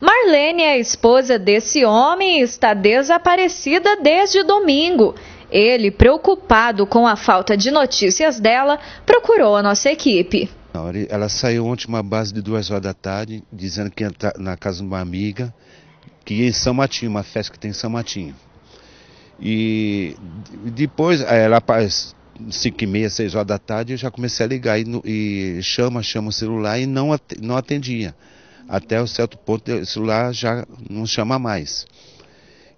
Marlene é esposa desse homem e está desaparecida desde domingo. Ele, preocupado com a falta de notícias dela, procurou a nossa equipe. Ela saiu ontem uma base de duas horas da tarde, dizendo que ia na casa de uma amiga, que ia em São Matinho, uma festa que tem em São Matinho. E depois, ela às 5 e meia, 6 horas da tarde, eu já comecei a ligar e, e chama, chama o celular e não, não atendia até um certo ponto o celular já não chama mais.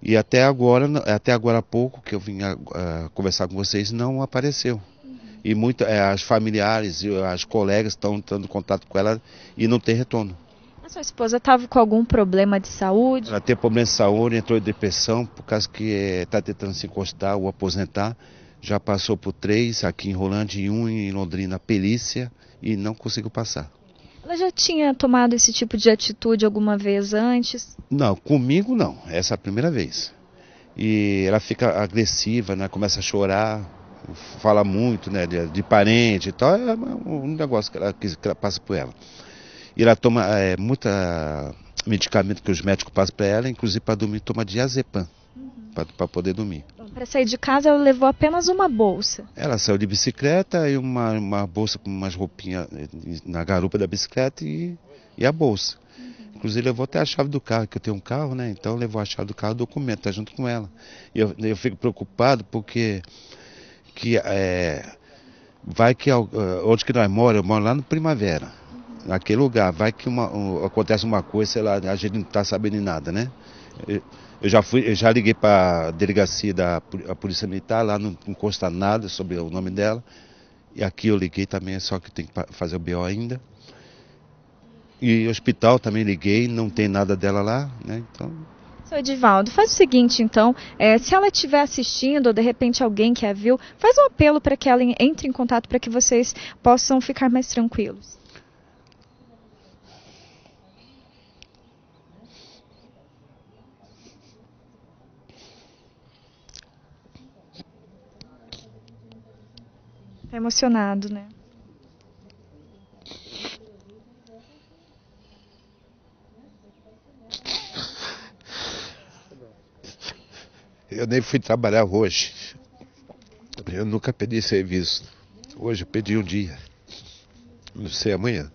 E até agora, até agora há pouco que eu vim a, a conversar com vocês, não apareceu. Uhum. E muitas é, as familiares e as colegas estão entrando em contato com ela e não tem retorno. A sua esposa estava com algum problema de saúde? Ela tem problema de saúde, entrou em depressão, por causa que está é, tentando se encostar ou aposentar. Já passou por três aqui em Rolândia e um em Londrina, pelícia, e não conseguiu passar. Ela já tinha tomado esse tipo de atitude alguma vez antes? Não, comigo não. Essa é a primeira vez. E ela fica agressiva, né? Começa a chorar, fala muito, né? De, de parente e tal. É um negócio que ela, que ela passa por ela. E ela toma é, muita medicamento que os médicos passam para ela, inclusive para dormir, toma diazepam, uhum. para poder dormir. Para sair de casa, ela levou apenas uma bolsa. Ela saiu de bicicleta e uma, uma bolsa com umas roupinhas eh, na garupa da bicicleta e, e a bolsa. Uhum. Inclusive levou até a chave do carro, que eu tenho um carro, né? Então levou a chave do carro, o documento, está junto com ela. E eu, eu fico preocupado porque que é, vai que eh, onde que nós moramos, eu moro lá no Primavera naquele lugar. Vai que uma, um, acontece uma coisa, sei lá, a gente não está sabendo de nada, né? Eu, eu já fui, eu já liguei para a delegacia da a Polícia Militar, lá não, não consta nada sobre o nome dela. E aqui eu liguei também, só que tem que fazer o BO ainda. E hospital também liguei, não tem nada dela lá, né? Então. Seu Edivaldo, faz o seguinte então, é, se ela estiver assistindo ou de repente alguém que a viu, faz um apelo para que ela entre em contato para que vocês possam ficar mais tranquilos. Tá emocionado, né? Eu nem fui trabalhar hoje. Eu nunca pedi serviço. Hoje eu pedi um dia. Não sei amanhã.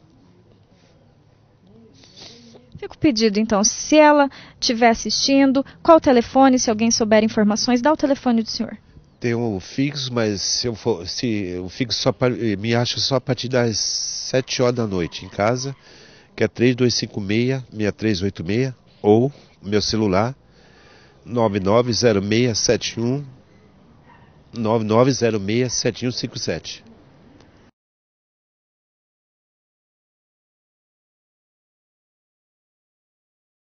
Fica o pedido, então. Se ela estiver assistindo, qual o telefone? Se alguém souber informações, dá o telefone do senhor tenho o fixo, mas se eu for, se eu fixo só pra, eh, me acha só a partir das 7 horas da noite em casa, que é 3256 6386 ou meu celular 990671 99067157.